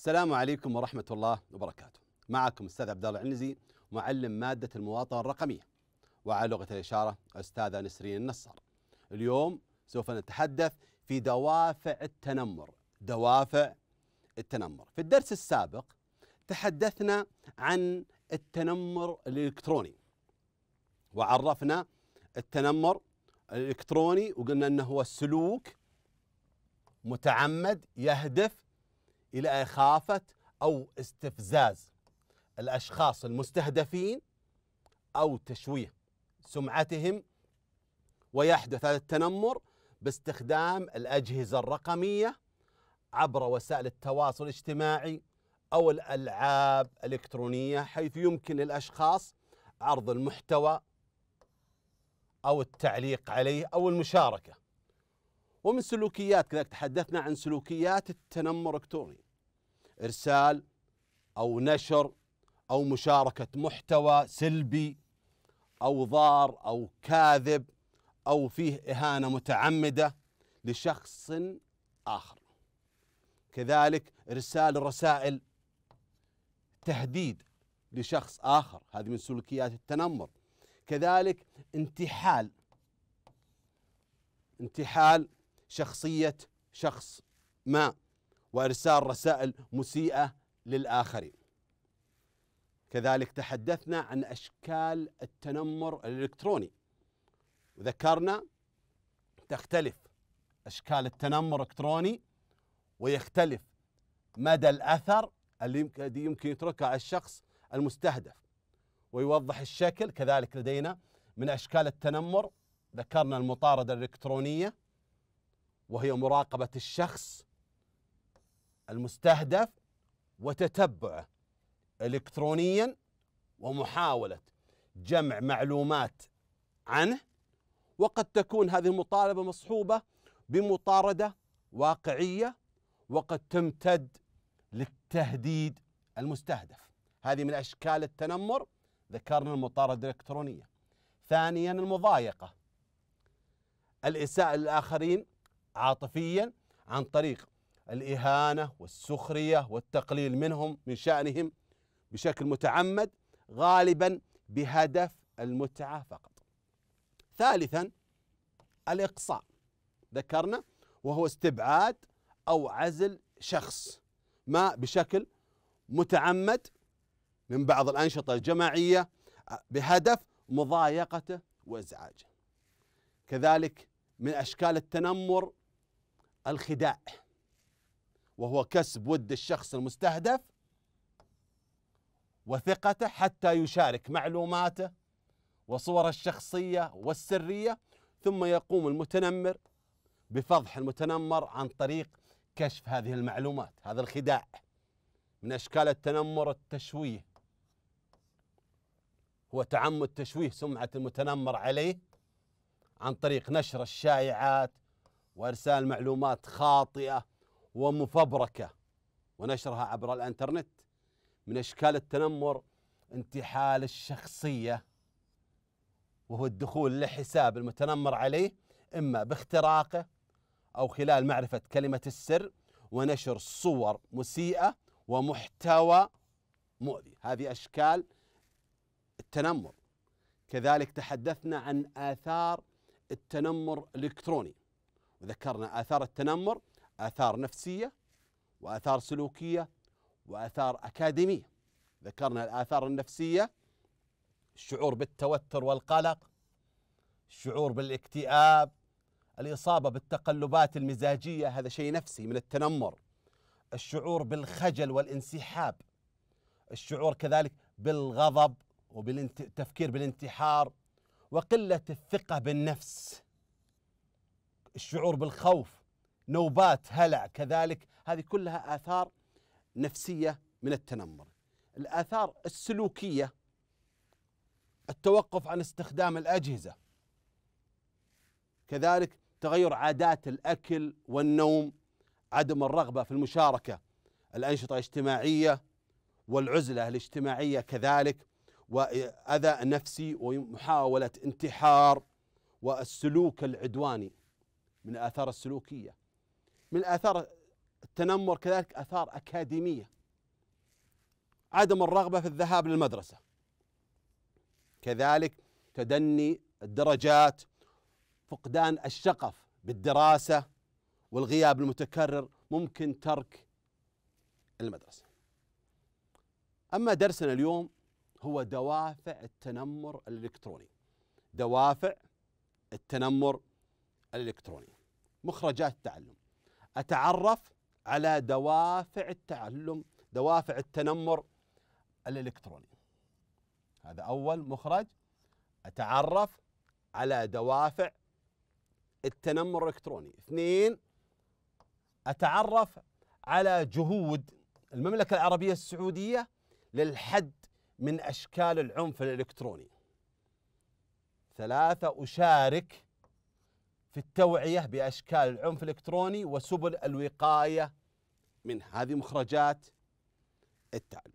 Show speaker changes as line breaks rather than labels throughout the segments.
السلام عليكم ورحمة الله وبركاته. معكم أستاذ عبد الله العنزي معلم مادة المواطنة الرقمية وعلى لغة الإشارة أستاذة نسرين النصر. اليوم سوف نتحدث في دوافع التنمر، دوافع التنمر. في الدرس السابق تحدثنا عن التنمر الإلكتروني وعرفنا التنمر الإلكتروني وقلنا أنه هو السلوك متعمد يهدف إلى إخافة أو استفزاز الأشخاص المستهدفين أو تشويه سمعتهم ويحدث هذا التنمر باستخدام الأجهزة الرقمية عبر وسائل التواصل الاجتماعي أو الألعاب الإلكترونية حيث يمكن للأشخاص عرض المحتوى أو التعليق عليه أو المشاركة ومن سلوكيات كذلك تحدثنا عن سلوكيات التنمر الالكتروني ارسال او نشر او مشاركه محتوى سلبي او ضار او كاذب او فيه اهانه متعمده لشخص اخر كذلك ارسال رسائل تهديد لشخص اخر هذه من سلوكيات التنمر كذلك انتحال انتحال شخصيه شخص ما وارسال رسائل مسيئه للاخرين كذلك تحدثنا عن اشكال التنمر الالكتروني وذكرنا تختلف اشكال التنمر الالكتروني ويختلف مدى الاثر الذي يمكن يتركها الشخص المستهدف ويوضح الشكل كذلك لدينا من اشكال التنمر ذكرنا المطارده الالكترونيه وهي مراقبة الشخص المستهدف وتتبعه إلكترونيا ومحاولة جمع معلومات عنه وقد تكون هذه المطالبة مصحوبة بمطاردة واقعية وقد تمتد للتهديد المستهدف هذه من أشكال التنمر ذكرنا المطاردة الإلكترونية ثانيا المضايقة الإساءة للآخرين عاطفيا عن طريق الإهانة والسخرية والتقليل منهم من شأنهم بشكل متعمد غالبا بهدف المتعة فقط. ثالثا الإقصاء ذكرنا وهو استبعاد أو عزل شخص ما بشكل متعمد من بعض الأنشطة الجماعية بهدف مضايقته وإزعاجه. كذلك من أشكال التنمر الخداع وهو كسب ود الشخص المستهدف وثقته حتى يشارك معلوماته وصوره الشخصيه والسريه ثم يقوم المتنمر بفضح المتنمر عن طريق كشف هذه المعلومات هذا الخداع من اشكال التنمر التشويه هو تعمد تشويه سمعه المتنمر عليه عن طريق نشر الشائعات وارسال معلومات خاطئه ومفبركه ونشرها عبر الانترنت من اشكال التنمر انتحال الشخصيه وهو الدخول لحساب المتنمر عليه اما باختراقه او خلال معرفه كلمه السر ونشر صور مسيئه ومحتوى مؤذي هذه اشكال التنمر كذلك تحدثنا عن اثار التنمر الالكتروني وذكرنا آثار التنمر آثار نفسية وآثار سلوكية وآثار أكاديمية ذكرنا الآثار النفسية الشعور بالتوتر والقلق الشعور بالاكتئاب الإصابة بالتقلبات المزاجية هذا شيء نفسي من التنمر الشعور بالخجل والانسحاب الشعور كذلك بالغضب وبالتفكير بالانتحار وقلة الثقة بالنفس الشعور بالخوف نوبات هلع كذلك هذه كلها آثار نفسية من التنمر الآثار السلوكية التوقف عن استخدام الأجهزة كذلك تغير عادات الأكل والنوم عدم الرغبة في المشاركة الأنشطة الاجتماعية والعزلة الاجتماعية كذلك وأذى نفسي ومحاولة انتحار والسلوك العدواني من الآثار السلوكية من آثار التنمر كذلك آثار أكاديمية عدم الرغبة في الذهاب للمدرسة كذلك تدني الدرجات فقدان الشغف بالدراسة والغياب المتكرر ممكن ترك المدرسة أما درسنا اليوم هو دوافع التنمر الإلكتروني دوافع التنمر الإلكتروني مخرجات التعلم أتعرف على دوافع التعلم دوافع التنمر الإلكتروني هذا أول مخرج أتعرف على دوافع التنمر الإلكتروني اثنين أتعرف على جهود المملكة العربية السعودية للحد من أشكال العنف الإلكتروني ثلاثة أشارك في التوعية بأشكال العنف الإلكتروني وسبل الوقاية منه هذه مخرجات التعليم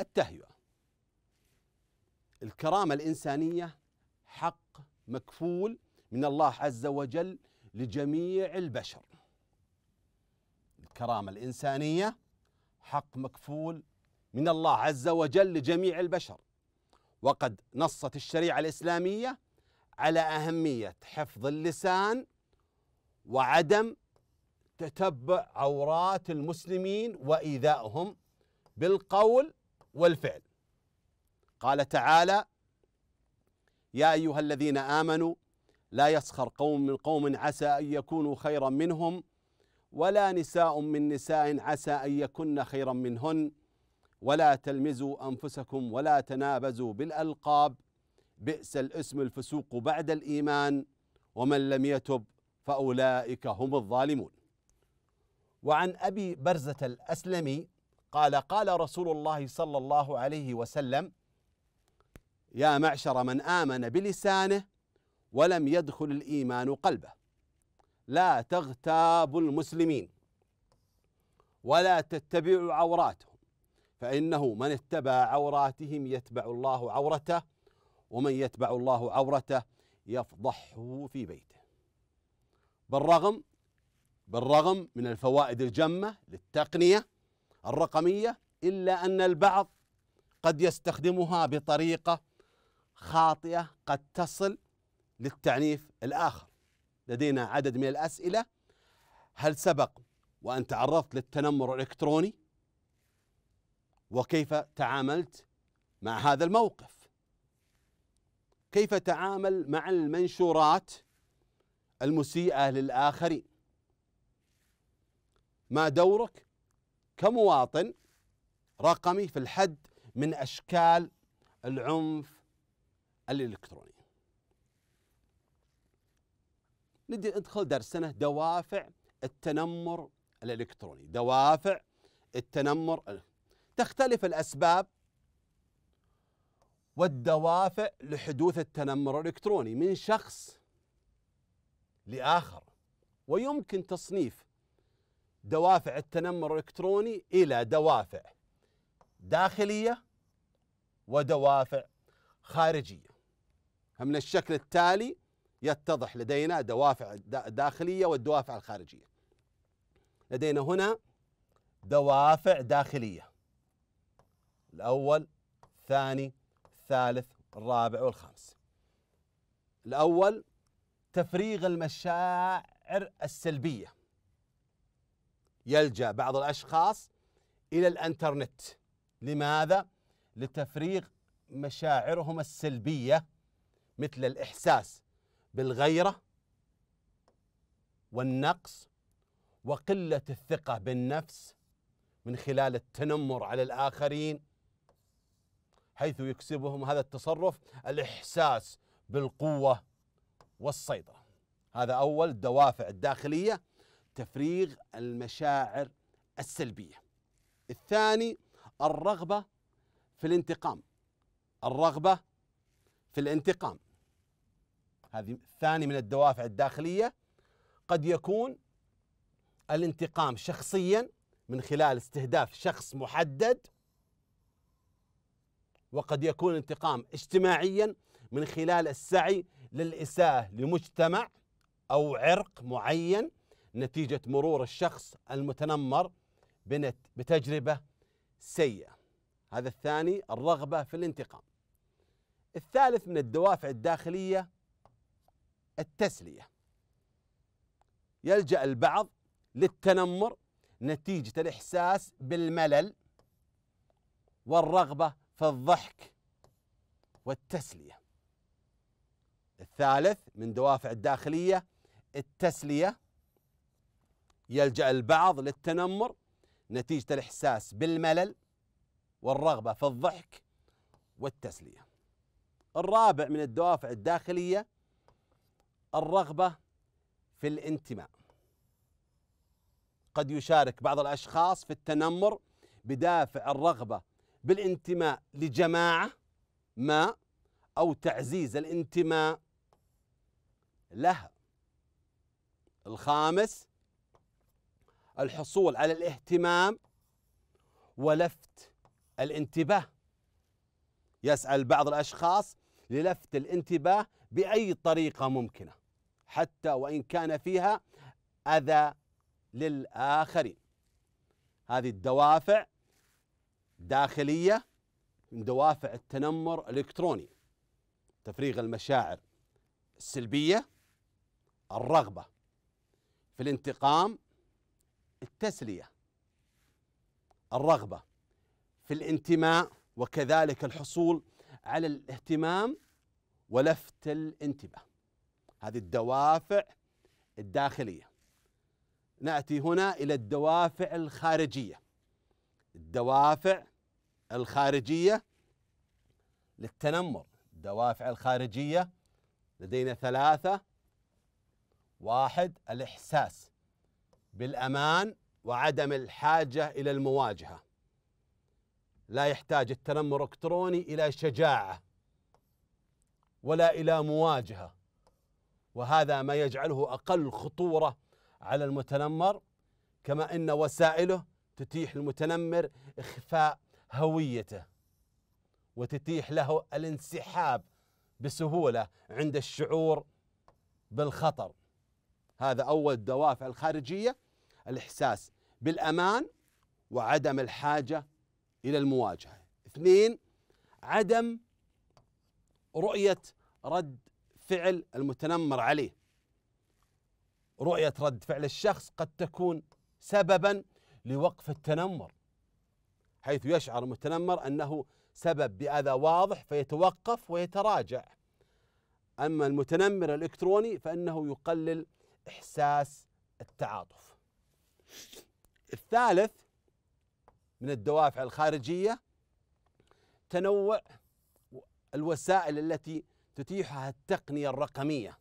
التهيئة الكرامة الإنسانية حق مكفول من الله عز وجل لجميع البشر الكرامة الإنسانية حق مكفول من الله عز وجل لجميع البشر وقد نصت الشريعة الإسلامية على اهميه حفظ اللسان وعدم تتبع عورات المسلمين وايذائهم بالقول والفعل قال تعالى يا ايها الذين امنوا لا يسخر قوم من قوم عسى ان يكونوا خيرا منهم ولا نساء من نساء عسى ان يكن خيرا منهن ولا تلمزوا انفسكم ولا تنابزوا بالالقاب بئس الاسم الفسوق بعد الايمان ومن لم يتب فاولئك هم الظالمون وعن ابي برزه الاسلمي قال قال رسول الله صلى الله عليه وسلم يا معشر من امن بلسانه ولم يدخل الايمان قلبه لا تغتابوا المسلمين ولا تتبعوا عوراتهم فانه من اتبع عوراتهم يتبع الله عورته ومن يتبع الله عورته يفضحه في بيته بالرغم بالرغم من الفوائد الجمة للتقنية الرقمية إلا أن البعض قد يستخدمها بطريقة خاطئة قد تصل للتعنيف الآخر لدينا عدد من الأسئلة هل سبق وأن تعرضت للتنمر الإلكتروني وكيف تعاملت مع هذا الموقف كيف تعامل مع المنشورات المسيئة للآخرين ما دورك كمواطن رقمي في الحد من أشكال العنف الإلكتروني ندخل درسنا دوافع التنمر الإلكتروني دوافع التنمر تختلف الأسباب والدوافع لحدوث التنمر الالكتروني من شخص لاخر ويمكن تصنيف دوافع التنمر الالكتروني الى دوافع داخليه ودوافع خارجيه فمن الشكل التالي يتضح لدينا دوافع داخليه والدوافع الخارجيه لدينا هنا دوافع داخليه الاول الثاني الثالث الرابع والخامس الأول تفريغ المشاعر السلبية يلجأ بعض الأشخاص إلى الأنترنت لماذا؟ لتفريغ مشاعرهم السلبية مثل الإحساس بالغيرة والنقص وقلة الثقة بالنفس من خلال التنمر على الآخرين حيث يكسبهم هذا التصرف الإحساس بالقوة والسيطرة هذا أول الدوافع الداخلية تفريغ المشاعر السلبية الثاني الرغبة في الانتقام الرغبة في الانتقام هذه الثاني من الدوافع الداخلية قد يكون الانتقام شخصيا من خلال استهداف شخص محدد وقد يكون انتقام اجتماعيا من خلال السعي للإساءة لمجتمع أو عرق معين نتيجة مرور الشخص المتنمر بتجربة سيئة هذا الثاني الرغبة في الانتقام الثالث من الدوافع الداخلية التسلية يلجأ البعض للتنمر نتيجة الإحساس بالملل والرغبة فالضحك والتسلية الثالث من دوافع الداخلية التسلية يلجأ البعض للتنمر نتيجة الإحساس بالملل والرغبة في الضحك والتسلية الرابع من الدوافع الداخلية الرغبة في الانتماء قد يشارك بعض الأشخاص في التنمر بدافع الرغبة بالانتماء لجماعة ما أو تعزيز الانتماء لها الخامس الحصول على الاهتمام ولفت الانتباه يسأل بعض الأشخاص للفت الانتباه بأي طريقة ممكنة حتى وإن كان فيها أذى للآخرين هذه الدوافع داخلية من دوافع التنمر الإلكتروني تفريغ المشاعر السلبية الرغبة في الانتقام التسلية الرغبة في الانتماء وكذلك الحصول على الاهتمام ولفت الانتباه هذه الدوافع الداخلية نأتي هنا إلى الدوافع الخارجية الدوافع الخارجية للتنمر الدوافع الخارجية لدينا ثلاثة واحد الإحساس بالأمان وعدم الحاجة إلى المواجهة لا يحتاج التنمر الإلكتروني إلى شجاعة ولا إلى مواجهة وهذا ما يجعله أقل خطورة على المتنمر كما أن وسائله تتيح المتنمر إخفاء هويته وتتيح له الانسحاب بسهوله عند الشعور بالخطر هذا اول الدوافع الخارجيه الاحساس بالامان وعدم الحاجه الى المواجهه اثنين عدم رؤيه رد فعل المتنمر عليه رؤيه رد فعل الشخص قد تكون سببا لوقف التنمر حيث يشعر المتنمر أنه سبب بأذى واضح فيتوقف ويتراجع أما المتنمر الإلكتروني فإنه يقلل إحساس التعاطف الثالث من الدوافع الخارجية تنوع الوسائل التي تتيحها التقنية الرقمية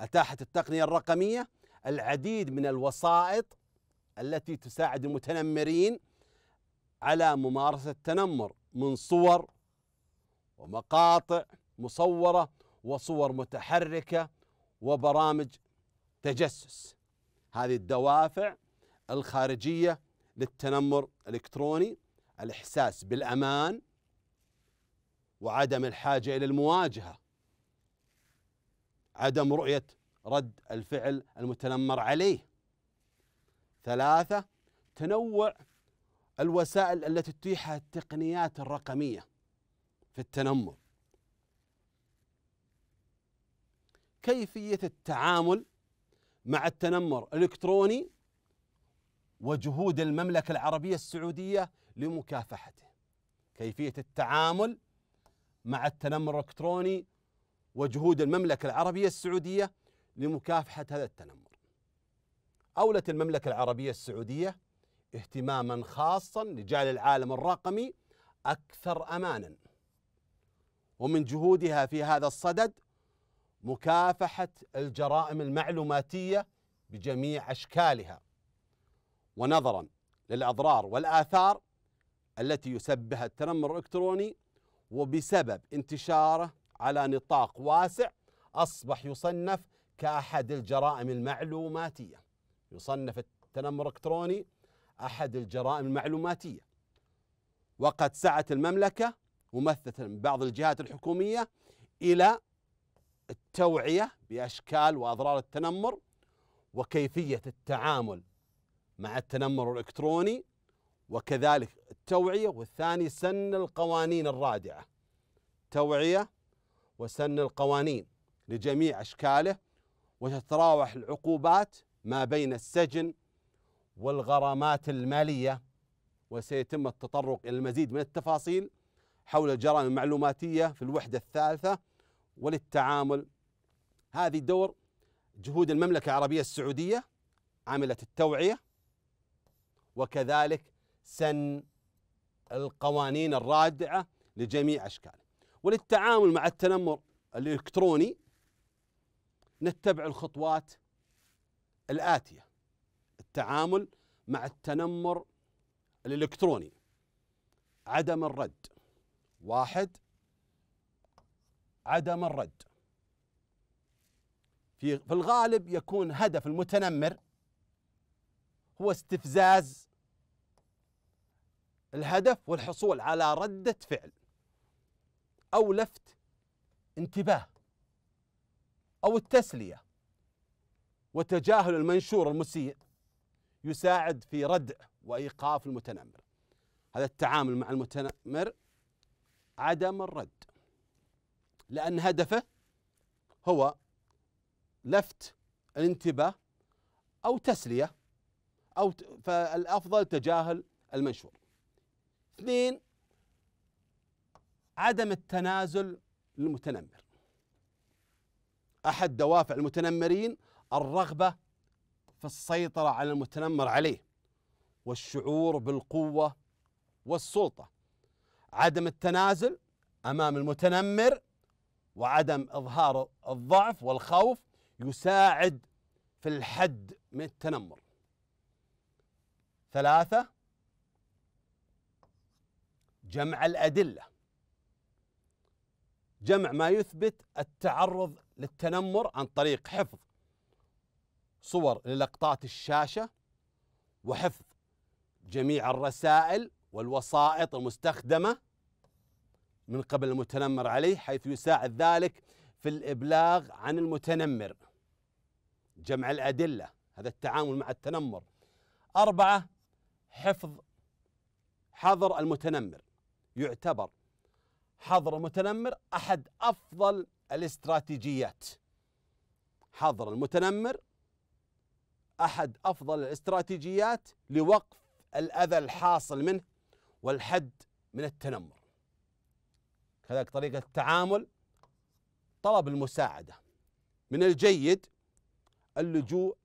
أتاحت التقنية الرقمية العديد من الوسائط التي تساعد المتنمرين على ممارسة التنمر من صور ومقاطع مصورة وصور متحركة وبرامج تجسس هذه الدوافع الخارجية للتنمر الإلكتروني الإحساس بالأمان وعدم الحاجة إلى المواجهة عدم رؤية رد الفعل المتنمر عليه ثلاثة تنوع الوسائل التي تتيحها التقنيات الرقمية في التنمر كيفية التعامل مع التنمر الإلكتروني وجهود المملكة العربية السعودية لمكافحته كيفية التعامل مع التنمر الإلكتروني وجهود المملكة العربية السعودية لمكافحة هذا التنمر أولت المملكة العربية السعودية اهتماما خاصا لجعل العالم الرقمي أكثر أمانا ومن جهودها في هذا الصدد مكافحة الجرائم المعلوماتية بجميع أشكالها ونظرا للأضرار والآثار التي يسببها التنمر الإلكتروني وبسبب انتشاره على نطاق واسع أصبح يصنف كأحد الجرائم المعلوماتية يصنف التنمر الالكتروني احد الجرائم المعلوماتيه وقد سعت المملكه ممثله بعض الجهات الحكوميه الى التوعيه باشكال واضرار التنمر وكيفيه التعامل مع التنمر الالكتروني وكذلك التوعيه والثاني سن القوانين الرادعه توعيه وسن القوانين لجميع اشكاله وتتراوح العقوبات ما بين السجن والغرامات المالية وسيتم التطرق إلى المزيد من التفاصيل حول الجرائم المعلوماتية في الوحدة الثالثة وللتعامل هذه دور جهود المملكة العربية السعودية عملت التوعية وكذلك سن القوانين الرادعة لجميع أشكاله وللتعامل مع التنمر الإلكتروني نتبع الخطوات الآتية التعامل مع التنمر الإلكتروني عدم الرد واحد عدم الرد في في الغالب يكون هدف المتنمر هو استفزاز الهدف والحصول على ردة فعل أو لفت انتباه أو التسلية وتجاهل المنشور المسيء يساعد في ردع وايقاف المتنمر هذا التعامل مع المتنمر عدم الرد لان هدفه هو لفت الانتباه او تسليه او فالافضل تجاهل المنشور اثنين عدم التنازل للمتنمر احد دوافع المتنمرين الرغبة في السيطرة على المتنمر عليه والشعور بالقوة والسلطة عدم التنازل أمام المتنمر وعدم إظهار الضعف والخوف يساعد في الحد من التنمر ثلاثة جمع الأدلة جمع ما يثبت التعرض للتنمر عن طريق حفظ صور للقطات الشاشة وحفظ جميع الرسائل والوسائط المستخدمة من قبل المتنمر عليه حيث يساعد ذلك في الإبلاغ عن المتنمر جمع الأدلة هذا التعامل مع التنمر أربعة حفظ حظر المتنمر يعتبر حظر المتنمر أحد أفضل الاستراتيجيات حظر المتنمر احد افضل الاستراتيجيات لوقف الاذى الحاصل منه والحد من التنمر. كذلك طريقه التعامل طلب المساعده. من الجيد اللجوء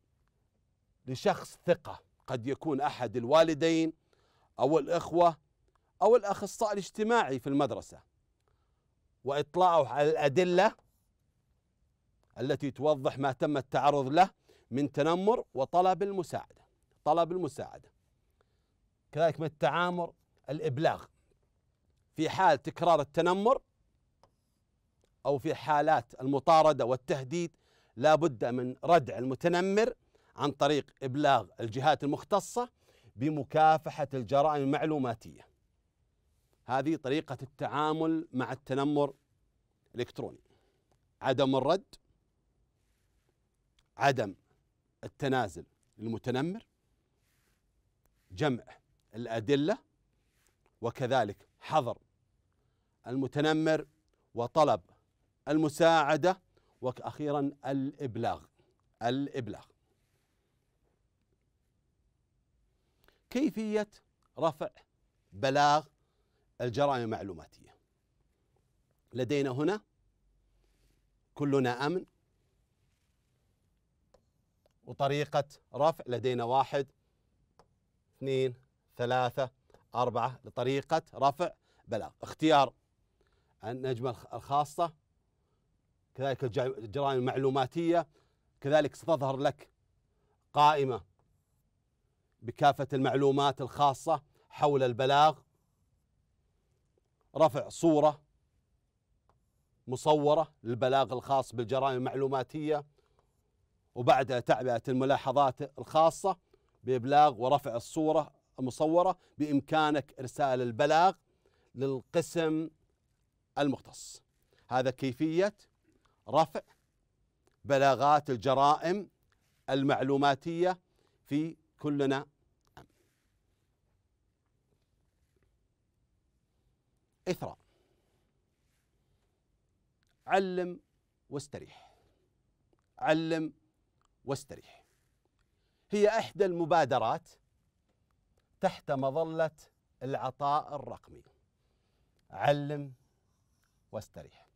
لشخص ثقه قد يكون احد الوالدين او الاخوه او الاخصائي الاجتماعي في المدرسه. واطلاعه على الادله التي توضح ما تم التعرض له من تنمر وطلب المساعدة طلب المساعدة كذلك من التعامر الإبلاغ في حال تكرار التنمر أو في حالات المطاردة والتهديد لا بد من ردع المتنمر عن طريق إبلاغ الجهات المختصة بمكافحة الجرائم المعلوماتية هذه طريقة التعامل مع التنمر الإلكتروني عدم الرد عدم التنازل للمتنمر جمع الأدلة وكذلك حظر المتنمر وطلب المساعدة وأخيرا الإبلاغ الإبلاغ كيفية رفع بلاغ الجرائم المعلوماتية لدينا هنا كلنا أمن وطريقة رفع لدينا واحد اثنين ثلاثة أربعة لطريقة رفع بلاغ اختيار النجمة الخاصة كذلك الجرائم المعلوماتية كذلك ستظهر لك قائمة بكافة المعلومات الخاصة حول البلاغ رفع صورة مصورة للبلاغ الخاص بالجرائم المعلوماتية وبعد تعبئة الملاحظات الخاصة بإبلاغ ورفع الصورة المصورة بإمكانك إرسال البلاغ للقسم المختص هذا كيفية رفع بلاغات الجرائم المعلوماتية في كلنا إثراء علم واستريح علم واستريح هي إحدى المبادرات تحت مظلة العطاء الرقمي علم واستريح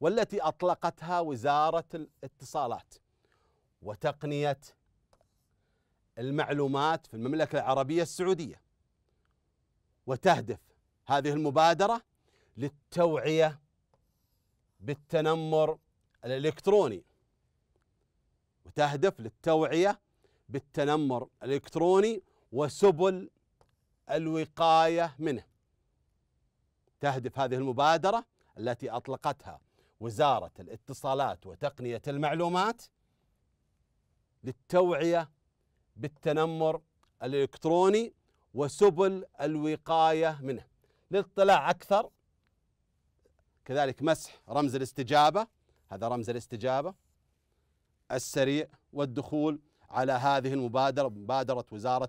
والتي أطلقتها وزارة الاتصالات وتقنية المعلومات في المملكة العربية السعودية وتهدف هذه المبادرة للتوعية بالتنمر الإلكتروني وتهدف للتوعية بالتنمر الإلكتروني وسبل الوقاية منه تهدف هذه المبادرة التي أطلقتها وزارة الاتصالات وتقنية المعلومات للتوعية بالتنمر الإلكتروني وسبل الوقاية منه للاطلاع أكثر كذلك مسح رمز الاستجابة هذا رمز الاستجابة السريع والدخول على هذه المبادرة مبادرة وزارة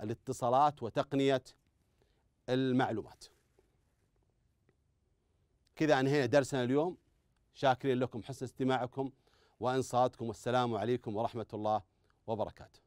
الاتصالات وتقنية المعلومات كذا انهينا درسنا اليوم شاكرين لكم حسن استماعكم وانصاتكم والسلام عليكم ورحمه الله وبركاته